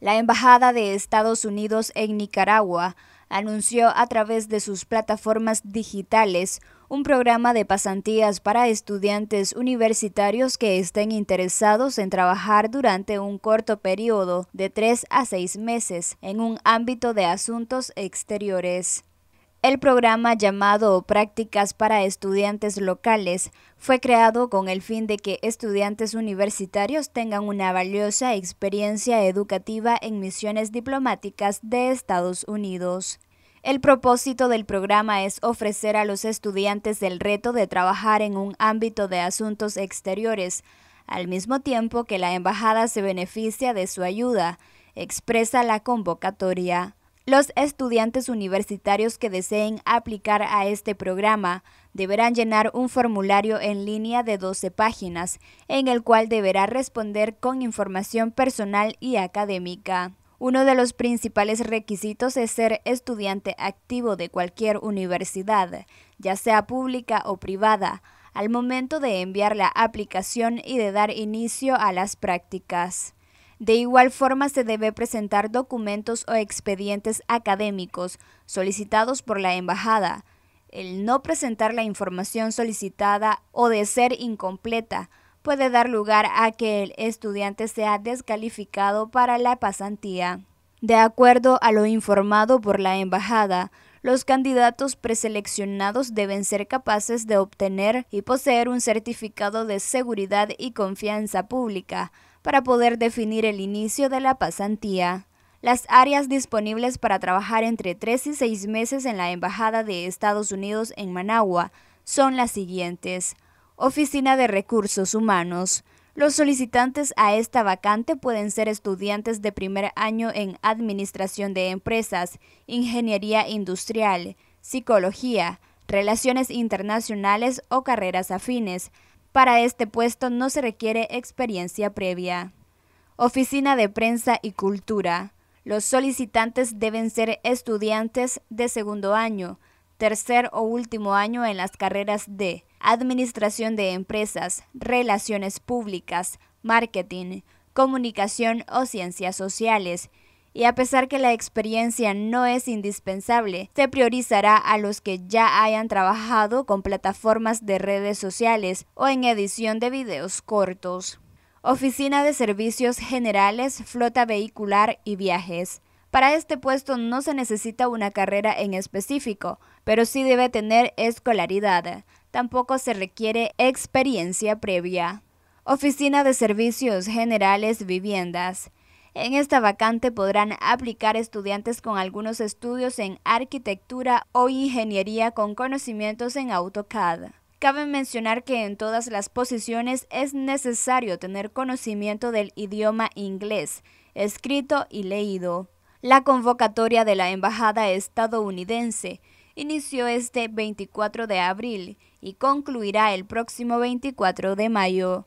La Embajada de Estados Unidos en Nicaragua anunció a través de sus plataformas digitales un programa de pasantías para estudiantes universitarios que estén interesados en trabajar durante un corto periodo de tres a seis meses en un ámbito de asuntos exteriores. El programa llamado Prácticas para Estudiantes Locales fue creado con el fin de que estudiantes universitarios tengan una valiosa experiencia educativa en misiones diplomáticas de Estados Unidos. El propósito del programa es ofrecer a los estudiantes el reto de trabajar en un ámbito de asuntos exteriores, al mismo tiempo que la embajada se beneficia de su ayuda, expresa la convocatoria. Los estudiantes universitarios que deseen aplicar a este programa deberán llenar un formulario en línea de 12 páginas, en el cual deberá responder con información personal y académica. Uno de los principales requisitos es ser estudiante activo de cualquier universidad, ya sea pública o privada, al momento de enviar la aplicación y de dar inicio a las prácticas. De igual forma, se debe presentar documentos o expedientes académicos solicitados por la embajada. El no presentar la información solicitada o de ser incompleta puede dar lugar a que el estudiante sea descalificado para la pasantía. De acuerdo a lo informado por la embajada, los candidatos preseleccionados deben ser capaces de obtener y poseer un certificado de seguridad y confianza pública para poder definir el inicio de la pasantía. Las áreas disponibles para trabajar entre tres y seis meses en la Embajada de Estados Unidos en Managua son las siguientes. Oficina de Recursos Humanos. Los solicitantes a esta vacante pueden ser estudiantes de primer año en Administración de Empresas, Ingeniería Industrial, Psicología, Relaciones Internacionales o carreras afines, para este puesto no se requiere experiencia previa. Oficina de Prensa y Cultura. Los solicitantes deben ser estudiantes de segundo año, tercer o último año en las carreras de Administración de Empresas, Relaciones Públicas, Marketing, Comunicación o Ciencias Sociales, y a pesar que la experiencia no es indispensable, se priorizará a los que ya hayan trabajado con plataformas de redes sociales o en edición de videos cortos. Oficina de Servicios Generales, Flota Vehicular y Viajes. Para este puesto no se necesita una carrera en específico, pero sí debe tener escolaridad. Tampoco se requiere experiencia previa. Oficina de Servicios Generales Viviendas. En esta vacante podrán aplicar estudiantes con algunos estudios en arquitectura o ingeniería con conocimientos en AutoCAD. Cabe mencionar que en todas las posiciones es necesario tener conocimiento del idioma inglés, escrito y leído. La convocatoria de la Embajada estadounidense inició este 24 de abril y concluirá el próximo 24 de mayo.